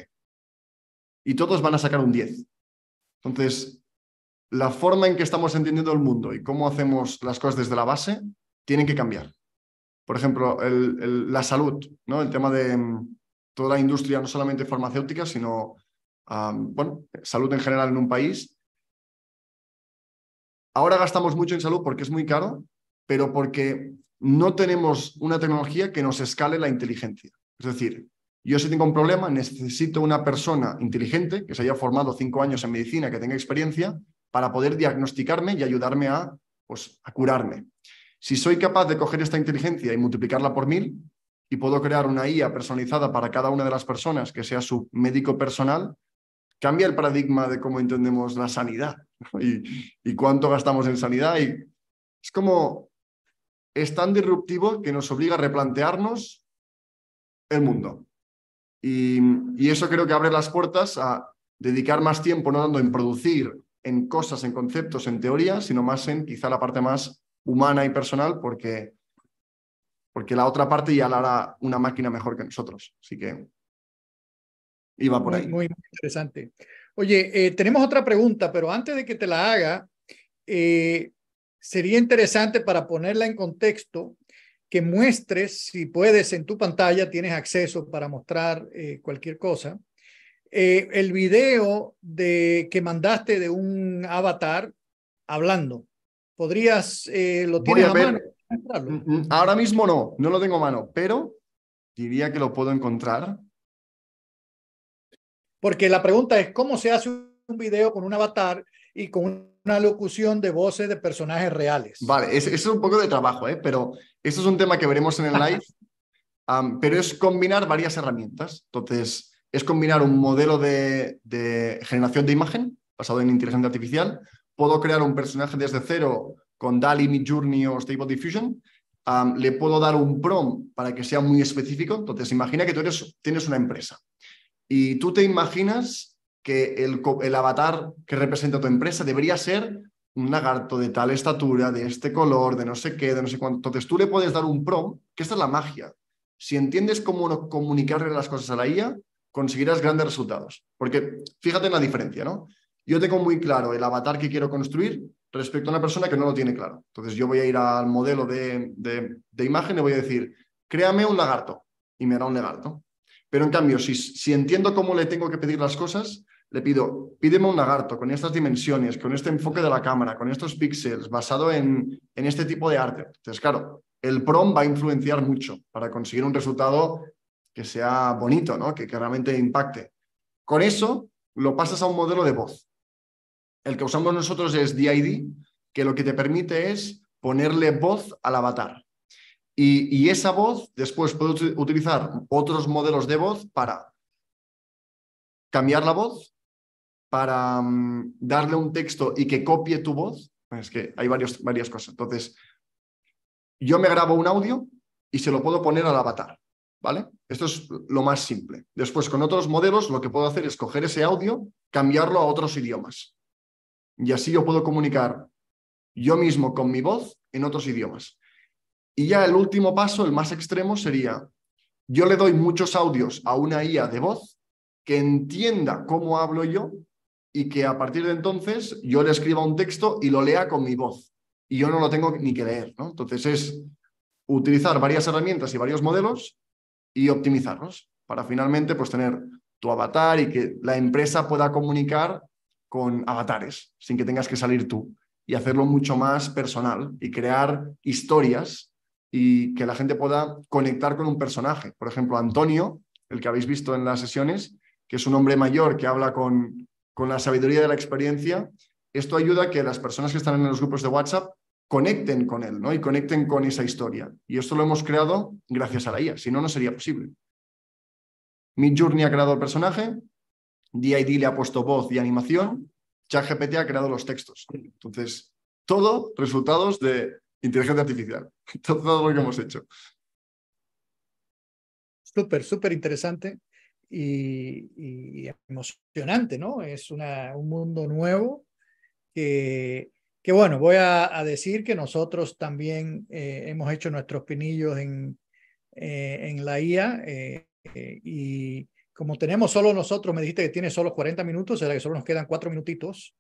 Y todos van a sacar un 10. Entonces, la forma en que estamos entendiendo el mundo y cómo hacemos las cosas desde la base tienen que cambiar. Por ejemplo, la salud, ¿no? el tema de mm, toda la industria, no solamente farmacéutica, sino bueno, salud en general en un país. Ahora gastamos mucho en salud porque es muy caro, pero porque no tenemos una tecnología que nos escale la inteligencia. Es decir, yo si tengo un problema, necesito una persona inteligente que se haya formado cinco años en medicina, que tenga experiencia, para poder diagnosticarme y ayudarme a, pues, a curarme. Si soy capaz de coger esta inteligencia y multiplicarla por mil y puedo crear una IA personalizada para cada una de las personas que sea su médico personal, cambia el paradigma de cómo entendemos la sanidad y, cuánto gastamos en sanidad. Y es como es tan disruptivo que nos obliga a replantearnos el mundo. Y, eso creo que abre las puertas a dedicar más tiempo no dando en producir, en cosas, en conceptos, en teoría, sino más en quizá la parte más humana y personal, porque, porque la otra parte ya la hará una máquina mejor que nosotros. Así que iba por ahí. Muy interesante. Oye, eh, tenemos otra pregunta, pero antes de que te la haga, eh, sería interesante para ponerla en contexto que muestres, si puedes, en tu pantalla tienes acceso para mostrar eh, cualquier cosa, eh, el video de, que mandaste de un avatar hablando. ¿Podrías, eh, lo tienes a, mano? Mm, mm, ahora mismo no, no lo tengo a mano, pero diría que lo puedo encontrar. Porque la pregunta es, ¿cómo se hace un video con un avatar y con una locución de voces de personajes reales. Vale, eso es un poco de trabajo, ¿eh? pero eso es un tema que veremos en el [laughs] live, pero es combinar varias herramientas. Entonces, es combinar un modelo de, generación de imagen basado en inteligencia artificial. Puedo crear un personaje desde cero con DALI, Midjourney o Stable Diffusion. le puedo dar un prom para que sea muy específico. Entonces, imagina que tú eres, tienes una empresa y tú te imaginas que el, avatar que representa tu empresa debería ser un lagarto de tal estatura, de este color, de no sé qué, de no sé cuánto. Entonces tú le puedes dar un prom, que esta es la magia. Si entiendes cómo comunicarle las cosas a la IA, conseguirás grandes resultados. Porque fíjate en la diferencia, ¿no? Yo tengo muy claro el avatar que quiero construir respecto a una persona que no lo tiene claro. Entonces yo voy a ir al modelo de, de imagen y voy a decir, créame un lagarto. Y me hará un lagarto. Pero en cambio, si, entiendo cómo le tengo que pedir las cosas, le pido, pídeme un lagarto con estas dimensiones, con este enfoque de la cámara, con estos píxeles, basado en, en, este tipo de arte. Entonces, claro, el prom va a influenciar mucho para conseguir un resultado que sea bonito, ¿no? que, que realmente impacte. Con eso lo pasas a un modelo de voz. El que usamos nosotros es DID, que lo que te permite es ponerle voz al avatar. Y, esa voz después puedo utilizar otros modelos de voz para cambiar la voz, para mm, darle un texto y que copie tu voz. Es que hay varias cosas. Entonces, yo me grabo un audio y se lo puedo poner al avatar. ¿Vale? Esto es lo más simple. Después, con otros modelos, lo que puedo hacer es coger ese audio, cambiarlo a otros idiomas. Y así yo puedo comunicar yo mismo con mi voz en otros idiomas. Y ya el último paso, el más extremo, sería, yo le doy muchos audios a una IA de voz que entienda cómo hablo yo y que a partir de entonces yo le escriba un texto y lo lea con mi voz. Y yo no lo tengo ni que leer. ¿no? Entonces es utilizar varias herramientas y varios modelos y optimizarlos para finalmente pues, tener tu avatar y que la empresa pueda comunicar con avatares sin que tengas que salir tú y hacerlo mucho más personal y crear historias y que la gente pueda conectar con un personaje. Por ejemplo, Antonio, el que habéis visto en las sesiones, que es un hombre mayor que habla con, con la sabiduría de la experiencia. Esto ayuda a que las personas que están en los grupos de WhatsApp conecten con él ¿no? y conecten con esa historia. Y esto lo hemos creado gracias a la IA, si no, no sería posible. Midjourney ha creado el personaje, DID le ha puesto voz y animación, ChatGPT ha creado los textos. Entonces, todo resultados de inteligencia artificial. [laughs] Todo, lo que hemos hecho. Súper, súper interesante y, emocionante, ¿no? Es un mundo nuevo que, que bueno, voy a, decir que nosotros también eh, hemos hecho nuestros pinillos en, eh, la IA eh, y como tenemos solo nosotros, me dijiste que tiene solo 40 minutos, será que solo nos quedan cuatro minutitos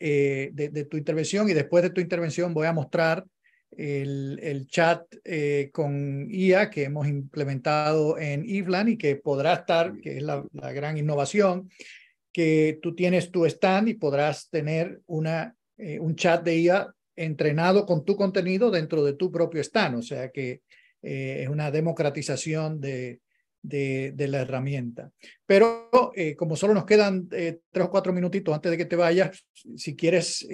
de, de, tu intervención y después de tu intervención voy a mostrar el, el chat eh, con IA que hemos implementado en Ivlan y que podrá estar, que es la, gran innovación, que tú tienes tu stand y podrás tener una, eh, un chat de IA entrenado con tu contenido dentro de tu propio stand. O sea que eh, es una democratización de, de, la herramienta. Pero como solo nos quedan tres o cuatro minutitos antes de que te vayas, si quieres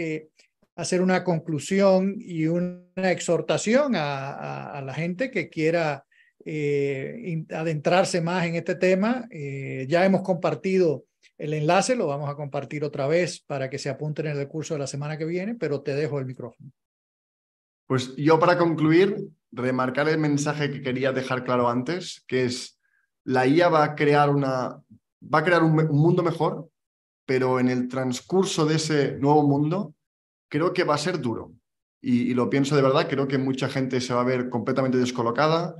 hacer una conclusión y una exhortación a, la gente que quiera eh, adentrarse más en este tema. Eh, ya hemos compartido el enlace, lo vamos a compartir otra vez para que se apunten en el curso de la semana que viene, pero te dejo el micrófono. Pues yo para concluir, remarcar el mensaje que quería dejar claro antes, que es la IA va a crear, una, va a crear un mundo mejor, pero en el transcurso de ese nuevo mundo creo que va a ser duro. Y, lo pienso de verdad, creo que mucha gente se va a ver completamente descolocada,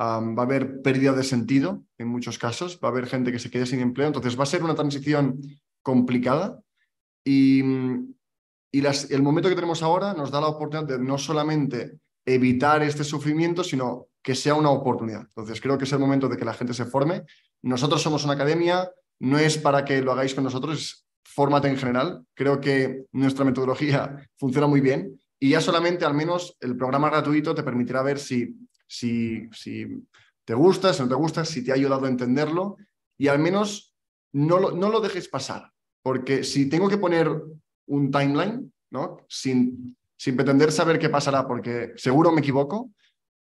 va a haber pérdida de sentido en muchos casos, va a haber gente que se quede sin empleo, entonces va a ser una transición complicada y, el momento que tenemos ahora nos da la oportunidad de no solamente evitar este sufrimiento, sino que sea una oportunidad. Entonces creo que es el momento de que la gente se forme. Nosotros somos una academia, no es para que lo hagáis con nosotros, Format en general. Creo que nuestra metodología [laughs] funciona muy bien y ya solamente al menos el programa gratuito te permitirá ver si, si, si te gusta, si no te gusta, si te ha ayudado a entenderlo y al menos no lo, no lo dejes pasar, porque si tengo que poner un timeline, ¿no? sin, sin pretender saber qué pasará, porque seguro me equivoco,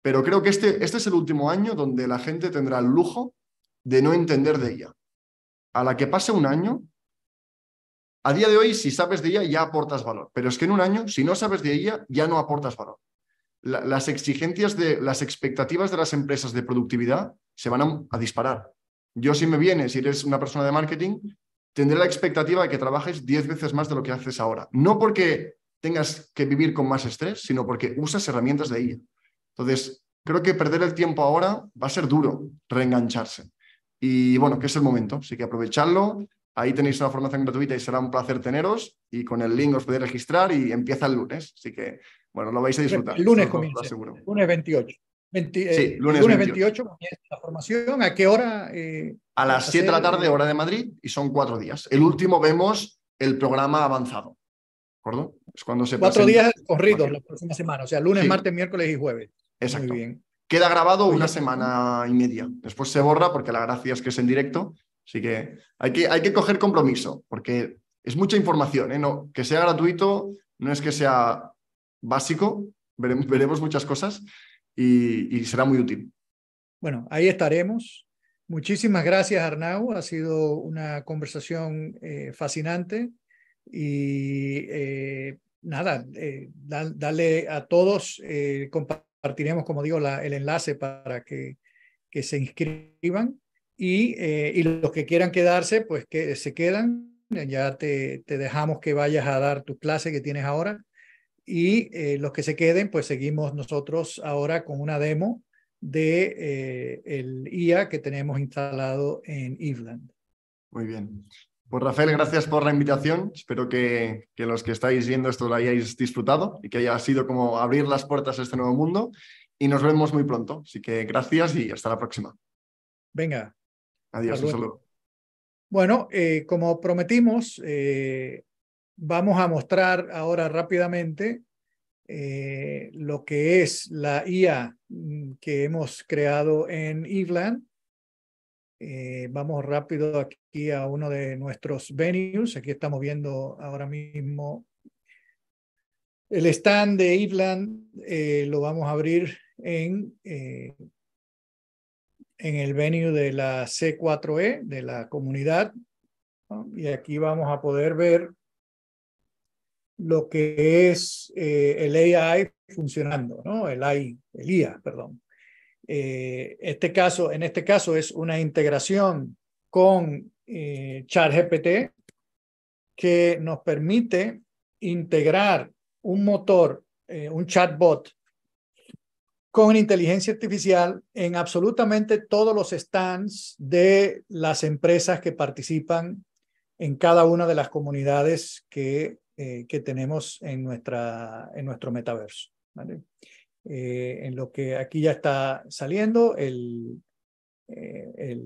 pero creo que este, este es el último año donde la gente tendrá el lujo de no entender de ella. A la que pase un año, a día de hoy, si sabes de ella, ya aportas valor. Pero es que en un año, si no sabes de ella, ya no aportas valor. las exigencias de las expectativas de las empresas de productividad se van a, disparar. Yo si me vienes si eres una persona de marketing, tendré la expectativa de que trabajes 10 veces más de lo que haces ahora. No porque tengas que vivir con más estrés, sino porque usas herramientas de ella. Entonces, creo que perder el tiempo ahora va a ser duro, reengancharse. Y bueno, que es el momento, así que aprovecharlo, Ahí tenéis una formación gratuita y será un placer teneros. Y con el link os podéis registrar y empieza el lunes. Así que, bueno, lo vais a disfrutar. El lunes comienza. lunes 28. Eh, sí, lunes, lunes 28. comienza la formación. ¿A qué hora? Eh, a las 7 de la tarde, hora de Madrid, y son cuatro días. El último vemos el programa avanzado. ¿de ¿Acuerdo? Es cuando se Cuatro días corridos la próxima semana, o sea, lunes, martes, miércoles y jueves. Exacto. Muy bien. Queda grabado pues una semana y media. Después se borra porque la gracia es que es en directo Así que hay que, hay que coger compromiso, porque es mucha información. ¿eh? que sea gratuito no es que sea básico, veremos, muchas cosas y, será muy útil. Bueno, ahí estaremos. Muchísimas gracias, Arnau. Ha sido una conversación eh, fascinante y eh, nada, dale a todos, compartiremos, como digo, el enlace para que, que se inscriban eh, y, los que quieran quedarse, pues que se quedan. Ya te, dejamos que vayas a dar tu clase que tienes ahora. Y eh, los que se queden, pues seguimos nosotros ahora con una demo de eh, el IA que tenemos instalado en Eveland. Muy bien. Pues Rafael, gracias por la invitación. Espero que, que, los que estáis viendo esto lo hayáis disfrutado y que haya sido como abrir las puertas a este nuevo mundo. Y nos vemos muy pronto. Así que gracias y hasta la próxima. Venga, Adiós, un saludo. Bueno, eh, como prometimos, eh, vamos a mostrar ahora rápidamente eh, lo que es la IA mm, que hemos creado en Eh, vamos rápido aquí a uno de nuestros venues. Aquí estamos viendo ahora mismo el stand de Eh, lo vamos a abrir en en el venue de la C4E, de la comunidad. Y aquí vamos a poder ver lo que es eh, el AI funcionando, ¿no? El AI, el IA, perdón. Eh, este caso, en este caso es una integración con eh, ChatGPT que nos permite integrar un motor, un chatbot con inteligencia artificial en absolutamente todos los stands de las empresas que participan en cada una de las comunidades que, eh, que tenemos en, nuestra, en nuestro metaverso. Eh, en lo que aquí ya está saliendo, el, eh,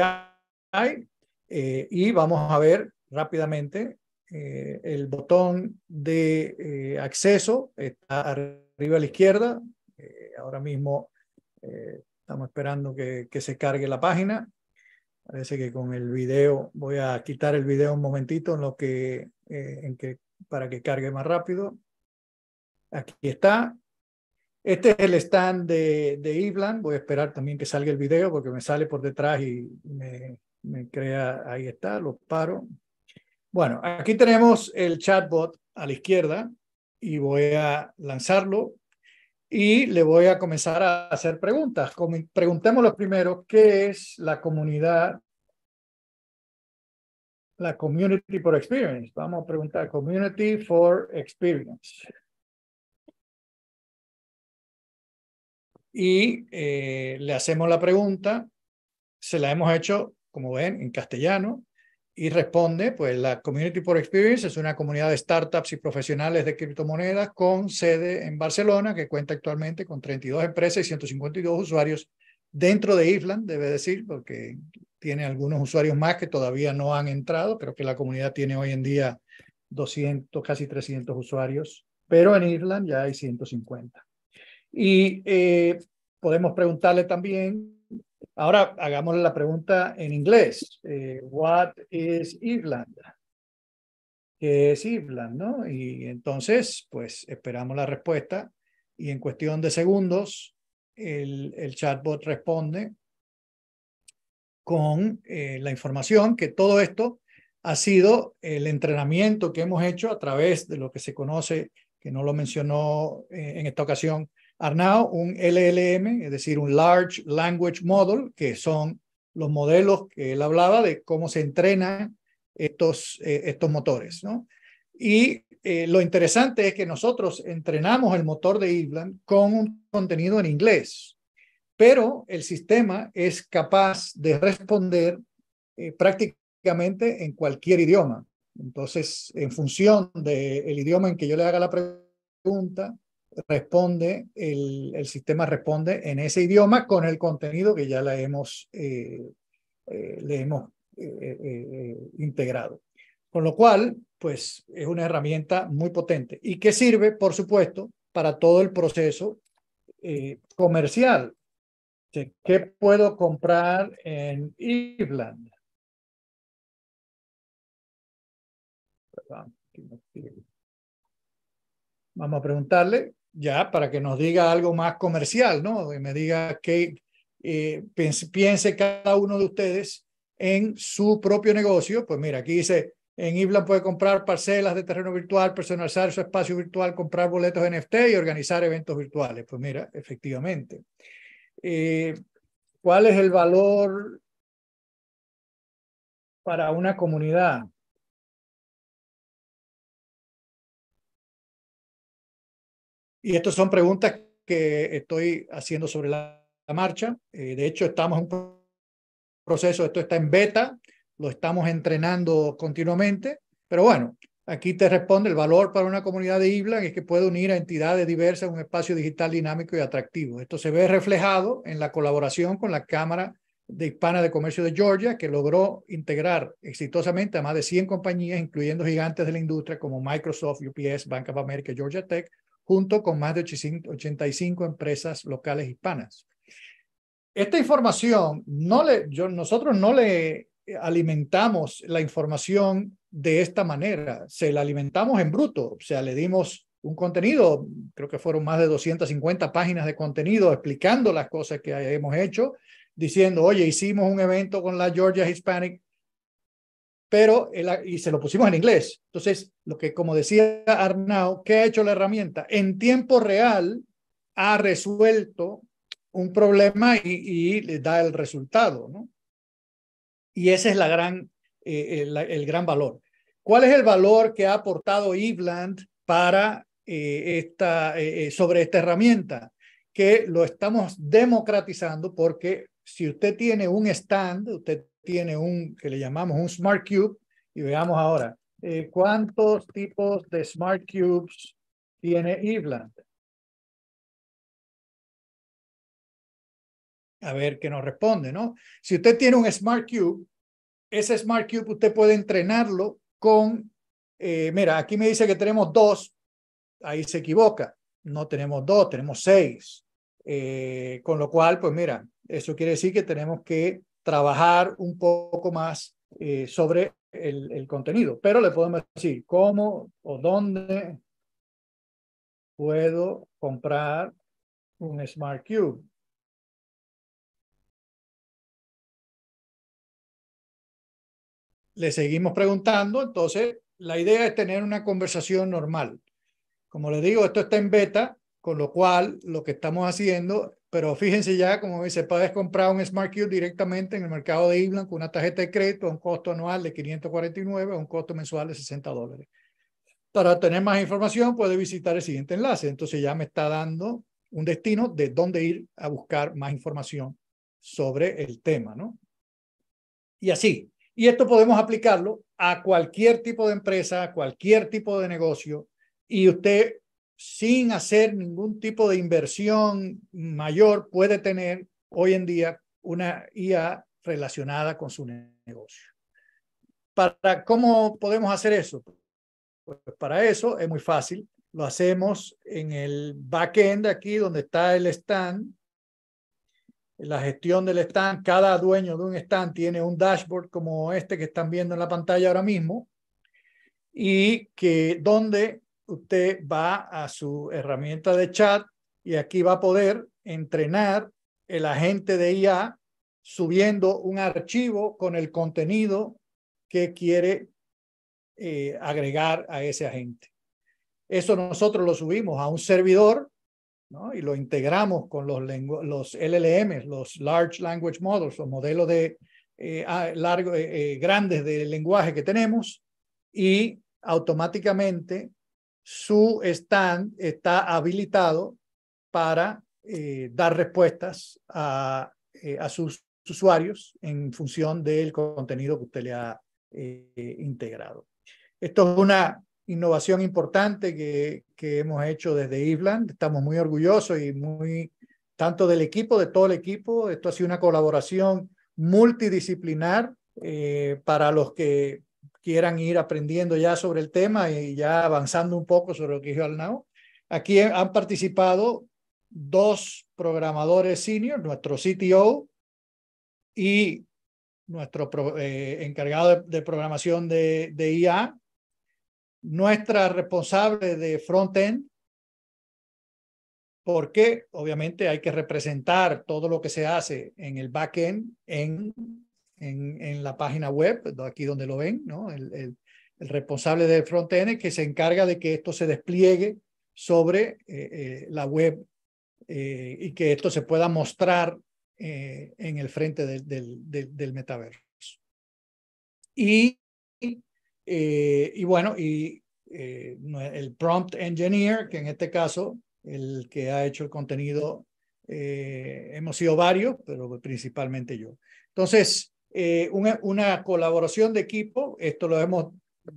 AI, y vamos a ver rápidamente el botón de acceso está arriba a la izquierda. Eh, ahora mismo eh, estamos esperando que, se cargue la página. Parece que con el video, voy a quitar el video un momentito en lo que, eh, en que, para que cargue más rápido. Aquí está. Este es el stand de, de Voy a esperar también que salga el video porque me sale por detrás y me crea, ahí está, lo paro. Bueno, aquí tenemos el chatbot a la izquierda, y voy a lanzarlo y le voy a comenzar a hacer preguntas. Preguntémoslo primero, ¿qué es la comunidad? La Community for Experience. Vamos a preguntar Community for Experience. Y eh, le hacemos la pregunta, se la hemos hecho, como ven, en castellano, y responde, pues la Community for Experience es una comunidad de startups y profesionales de criptomonedas con sede en Barcelona que cuenta actualmente con 32 empresas y 152 usuarios dentro de Island, debe decir, porque tiene algunos usuarios más que todavía no han entrado, pero que la comunidad tiene hoy en día 200, casi 300 usuarios, pero en Island ya hay 150. Y eh, podemos preguntarle también Ahora hagámosle la pregunta en inglés. Eh, what is Ireland? ¿Qué es Irlanda? No? Y entonces, pues esperamos la respuesta y en cuestión de segundos, el, chatbot responde con eh, la información que todo esto ha sido el entrenamiento que hemos hecho a través de lo que se conoce, que no lo mencionó eh, en esta ocasión, Arnau, un LLM, es decir, un Large Language Model, que son los modelos que él hablaba de cómo se entrenan estos, eh, estos motores. ¿no? Y eh, lo interesante es que nosotros entrenamos el motor de Ibland con un contenido en inglés, pero el sistema es capaz de responder eh, prácticamente en cualquier idioma. Entonces, en función del el idioma en que yo le haga la pregunta, responde, el, sistema responde en ese idioma con el contenido que ya la hemos, eh, eh, le hemos eh, integrado. Con lo cual, pues es una herramienta muy potente y que sirve, por supuesto, para todo el proceso comercial. ¿Qué puedo comprar en Irlanda? Vamos a preguntarle ya para que nos diga algo más comercial, ¿no? Y me diga que eh, piense, cada uno de ustedes en su propio negocio. Pues mira, aquí dice, en Iblan puede comprar parcelas de terreno virtual, personalizar su espacio virtual, comprar boletos NFT y organizar eventos virtuales. Pues mira, efectivamente. Eh, ¿Cuál es el valor para una comunidad? Y estas son preguntas que estoy haciendo sobre la, marcha. Eh, de hecho, estamos en un proceso, esto está en beta, lo estamos entrenando continuamente, pero bueno, aquí te responde el valor para una comunidad de IBLAN es que puede unir a entidades diversas en un espacio digital dinámico y atractivo. Esto se ve reflejado en la colaboración con la Cámara de Hispana de Comercio de Georgia, que logró integrar exitosamente a más de 100 compañías, incluyendo gigantes de la industria como Microsoft, UPS, Bank of America, Georgia Tech, junto con más de 85 empresas locales hispanas. Esta información, no le, nosotros no le alimentamos la información de esta manera, se la alimentamos en bruto, o sea, le dimos un contenido, creo que fueron más de 250 páginas de contenido explicando las cosas que hemos hecho, diciendo, oye, hicimos un evento con la Georgia Hispanic pero eh, y se lo pusimos en inglés. Entonces, lo que como decía Arnau, ¿qué ha hecho la herramienta? En tiempo real ha resuelto un problema y, le da el resultado, ¿no? Y ese es la gran, eh, eh, el, gran valor. ¿Cuál es el valor que ha aportado Ibland para esta, sobre esta herramienta? Que lo estamos democratizando porque si usted tiene un stand, usted tiene un que le llamamos un Smart Cube y veamos ahora eh, cuántos tipos de Smart Cubes tiene Ivland. A ver qué nos responde, ¿no? Si usted tiene un Smart Cube, ese Smart Cube usted puede entrenarlo con, eh, mira, aquí me dice que tenemos dos, ahí se equivoca, no tenemos dos, tenemos seis. Eh, con lo cual, pues mira, eso quiere decir que tenemos que trabajar un poco más eh, sobre el, el, contenido, pero le podemos decir cómo o dónde puedo comprar un Smart Cube. Le seguimos preguntando, entonces la idea es tener una conversación normal. Como le digo, esto está en beta, con lo cual lo que estamos haciendo pero fíjense ya, como dice, puedes comprar un Smart directamente en el mercado de Iblan con una tarjeta de crédito a un costo anual de 549 a un costo mensual de 60 dólares. Para tener más información, puede visitar el siguiente enlace. Entonces ya me está dando un destino de dónde ir a buscar más información sobre el tema, ¿no? Y así. Y esto podemos aplicarlo a cualquier tipo de empresa, a cualquier tipo de negocio. Y usted sin hacer ningún tipo de inversión mayor, puede tener hoy en día una IA relacionada con su negocio. ¿Para cómo podemos hacer eso? Pues para eso es muy fácil. Lo hacemos en el backend aquí donde está el stand, la gestión del stand. Cada dueño de un stand tiene un dashboard como este que están viendo en la pantalla ahora mismo y que donde usted va a su herramienta de chat y aquí va a poder entrenar el agente de IA subiendo un archivo con el contenido que quiere eh, agregar a ese agente. Eso nosotros lo subimos a un servidor y lo integramos con los, los los Large Language Models, los modelos de, eh, ah, largo, eh, grandes de lenguaje que tenemos y automáticamente su stand está habilitado para eh, dar respuestas eh, a, sus usuarios en función del contenido que usted le ha eh, integrado. Esto es una innovación importante que, hemos hecho desde Island. Estamos muy orgullosos y muy, tanto del equipo, de todo el equipo. Esto ha sido una colaboración multidisciplinar para los que quieran ir aprendiendo ya sobre el tema y ya avanzando un poco sobre lo que dijo Alnau, Aquí han participado dos programadores senior, nuestro CTO y nuestro eh, encargado de, programación de, IA, nuestra responsable de front-end, porque obviamente hay que representar todo lo que se hace en el back-end en en, la página web, aquí donde lo ven, ¿no? el, el, el responsable del frontend que se encarga de que esto se despliegue sobre eh, eh, la web eh, y que esto se pueda mostrar en el frente del, del, del, del metaverso. Y, y bueno, y el prompt engineer, que en este caso, el que ha hecho el contenido, hemos sido varios, pero principalmente yo. Entonces, eh, una, colaboración de equipo, esto lo hemos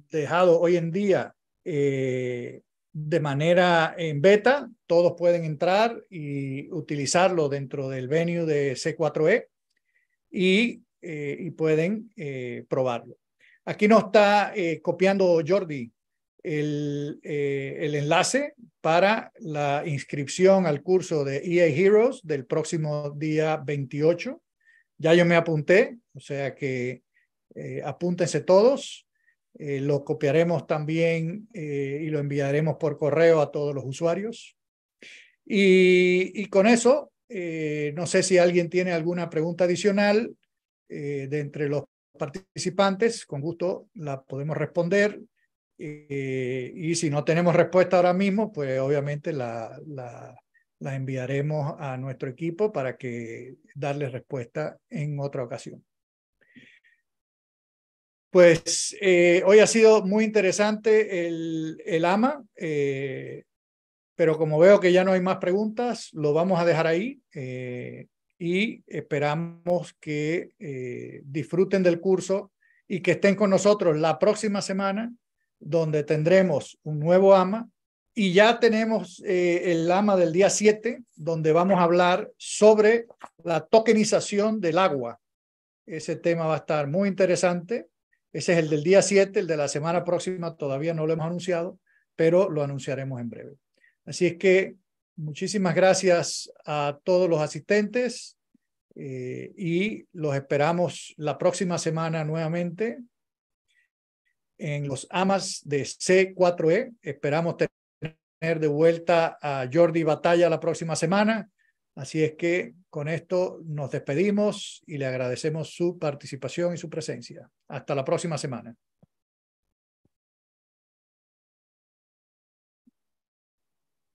dejado hoy en día eh, de manera en beta, todos pueden entrar y utilizarlo dentro del venue de C4E eh, y, pueden probarlo. Aquí nos está copiando Jordi el, el enlace para la inscripción al curso de EA Heroes del próximo día 28 ya yo me apunté, o sea que eh, apúntense todos. Eh, lo copiaremos también eh, y lo enviaremos por correo a todos los usuarios. Y, con eso, no sé si alguien tiene alguna pregunta adicional de entre los participantes, con gusto la podemos responder. y si no tenemos respuesta ahora mismo, pues obviamente la las enviaremos a nuestro equipo para que darles respuesta en otra ocasión. Pues eh, hoy ha sido muy interesante el, AMA, eh, pero como veo que ya no hay más preguntas, lo vamos a dejar ahí eh, y esperamos que disfruten del curso y que estén con nosotros la próxima semana, donde tendremos un nuevo AMA y ya tenemos eh, el AMA del día 7, donde vamos a hablar sobre la tokenización del agua. Ese tema va a estar muy interesante. Ese es el del día 7, el de la semana próxima todavía no lo hemos anunciado, pero lo anunciaremos en breve. Así es que muchísimas gracias a todos los asistentes eh, y los esperamos la próxima semana nuevamente en los AMAS de C4E. Esperamos tener de vuelta a Jordi Batalla la próxima semana. Así es que con esto nos despedimos y le agradecemos su participación y su presencia. Hasta la próxima semana.